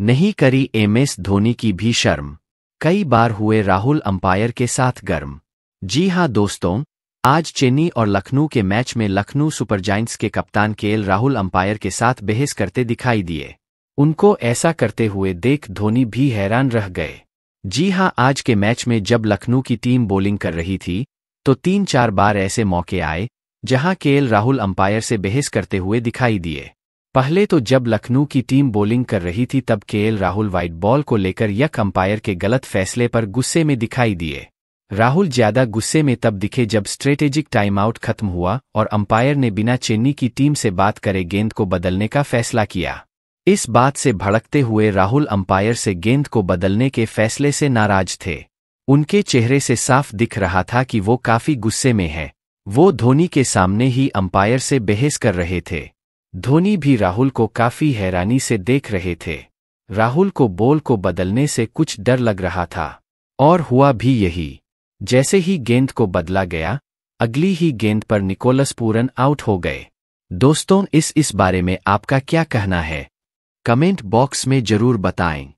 नहीं करी एमएस धोनी की भी शर्म कई बार हुए राहुल अंपायर के साथ गर्म जी हां दोस्तों आज चेन्नई और लखनऊ के मैच में लखनऊ सुपर जाइंट्स के कप्तान केएल राहुल अंपायर के साथ बहस करते दिखाई दिए उनको ऐसा करते हुए देख धोनी भी हैरान रह गए जी हां आज के मैच में जब लखनऊ की टीम बॉलिंग कर रही थी तो तीन चार बार ऐसे मौके आए जहां केएल राहुल अंपायर से बहस करते हुए दिखाई दिए पहले तो जब लखनऊ की टीम बॉलिंग कर रही थी तब केएल राहुल वाइट बॉल को लेकर यक अंपायर के गलत फैसले पर गुस्से में दिखाई दिए राहुल ज्यादा गुस्से में तब दिखे जब स्ट्रेटेजिक टाइमआउट खत्म हुआ और अंपायर ने बिना चेन्नी की टीम से बात करे गेंद को बदलने का फैसला किया इस बात से भड़कते हुए राहुल अंपायर से गेंद को बदलने के फैसले से नाराज थे उनके चेहरे से साफ दिख रहा था कि वो काफी गुस्से में है वो धोनी के सामने ही अंपायर से बहस कर रहे थे धोनी भी राहुल को काफी हैरानी से देख रहे थे राहुल को बॉल को बदलने से कुछ डर लग रहा था और हुआ भी यही जैसे ही गेंद को बदला गया अगली ही गेंद पर निकोलस पूरन आउट हो गए दोस्तों इस इस बारे में आपका क्या कहना है कमेंट बॉक्स में जरूर बताएं